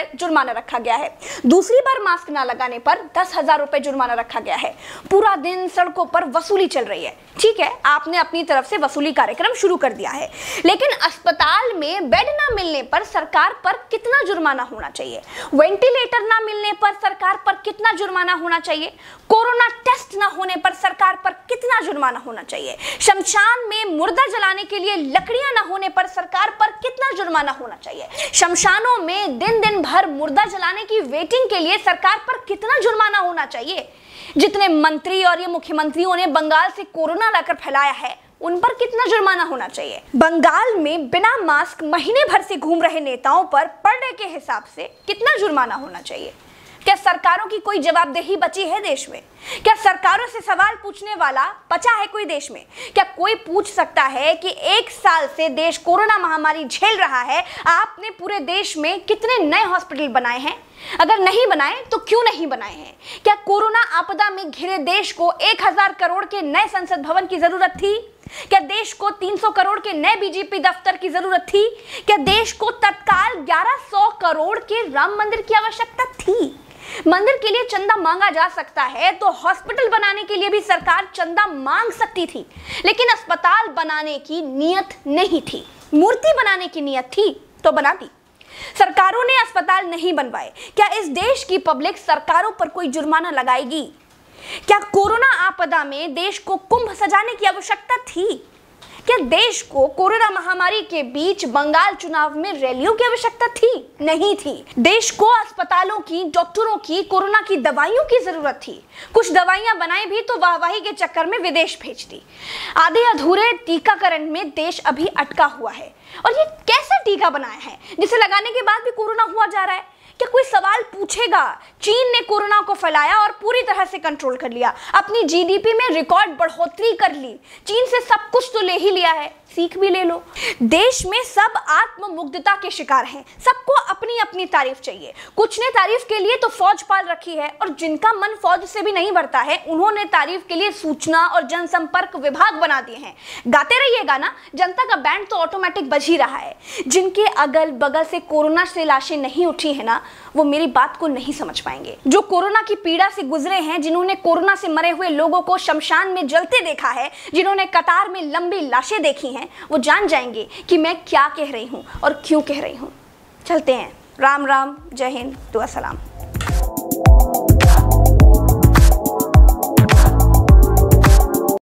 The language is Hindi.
रुपए जुर्माना रखा गया है दूसरी बार मास्क ना लगाने पर दस हजार रुपए जुर्माना रखा गया है पूरा दिन सड़कों पर वसूली चल रही है ठीक है आपने अपनी तरफ से वसूली कार्यक्रम शुरू कर दिया है लेकिन अस्पताल में बेड ना मिलने पर सरकार पर कितना जुर्माना होना चाहिए वेंटिलेटर ना मिलने पर सरकार पर कितना जुर्माना होना चाहिए कोरोना टेस्ट ना होने पर सरकार पर कितना जुर्माना होना चाहिए शमशान में मुर्दा जलाने के लिए लकड़ियां ना होने पर सरकार पर जुर्माना होना चाहिए शमशानों में दिन दिन भर मुर्दा जलाने की वेटिंग के लिए सरकार पर कितना जुर्माना होना चाहिए जितने मंत्री और ये मुख्यमंत्रियों ने बंगाल से कोरोना लाकर फैलाया है उन पर कितना जुर्माना होना चाहिए बंगाल में बिना मास्क महीने भर से घूम रहे नेताओं पर पर डे के हिसाब से कितना जुर्माना होना चाहिए क्या सरकारों की कोई जवाबदेही बची है देश में क्या सरकारों से सवाल पूछने वाला बचा है कोई देश में क्या कोई पूछ सकता है कि एक साल से देश कोरोना महामारी झेल रहा है आपने पूरे देश में कितने नए हॉस्पिटल बनाए हैं अगर नहीं बनाए तो क्यों नहीं बनाए हैं क्या कोरोना आपदा में घिरे देश को हजार करोड़ के नए संसद भवन की जरूरत थी क्या देश को 300 करोड़ के नए बीजेपी दफ्तर की जरूरत थी क्या देश को तत्काल 1100 करोड़ के राम मंदिर की आवश्यकता थी मंदिर के लिए चंदा मांगा जा सकता है तो हॉस्पिटल बनाने के लिए भी सरकार चंदा मांग सकती थी लेकिन अस्पताल बनाने की नियत नहीं थी मूर्ति बनाने की नियत थी तो बना दी सरकारों ने अस्पताल नहीं बनवाए क्या इस देश की पब्लिक सरकारों पर कोई जुर्माना लगाएगी क्या कोरोना आपदा में देश को कुंभ सजाने की आवश्यकता थी क्या देश को कोरोना महामारी के बीच बंगाल चुनाव में रैलियों की आवश्यकता थी नहीं थी देश को अस्पतालों की डॉक्टरों की कोरोना की दवाइयों की जरूरत थी कुछ दवाइयां बनाई भी तो वाहवाही के चक्कर में विदेश भेज दी आधे अधूरे टीकाकरण में देश अभी अटका हुआ है और ये कैसा टीका बनाया है जिसे लगाने के बाद भी कोरोना हुआ जा रहा है क्या कोई सवाल पूछेगा चीन ने कोरोना को फैलाया और पूरी तरह से कंट्रोल कर लिया अपनी जीडीपी में रिकॉर्ड बढ़ोतरी कर ली चीन से सब कुछ तो ले ही लिया है सीख भी ले लो देश में सब आत्ममुग्धता के शिकार हैं सबको अपनी अपनी तारीफ चाहिए कुछ ने तारीफ के लिए तो फौज पाल रखी है और जिनका मन फौज से भी नहीं भरता है उन्होंने तारीफ के लिए सूचना और जनसंपर्क विभाग बना दिए हैं गाते रहिए गाना जनता का बैंड तो ऑटोमेटिक बज ही रहा है जिनके अगल बगल से कोरोना से लाशें नहीं उठी है ना वो मेरी बात को नहीं समझ पाएंगे जो कोरोना की पीड़ा से गुजरे हैं जिन्होंने कोरोना से मरे हुए लोगों को शमशान में जलते देखा है जिन्होंने कतार में लंबी लाशें देखी हैं वो जान जाएंगे कि मैं क्या कह रही हूँ और क्यों कह रही हूँ चलते हैं राम राम जय हिंद दुआ सलाम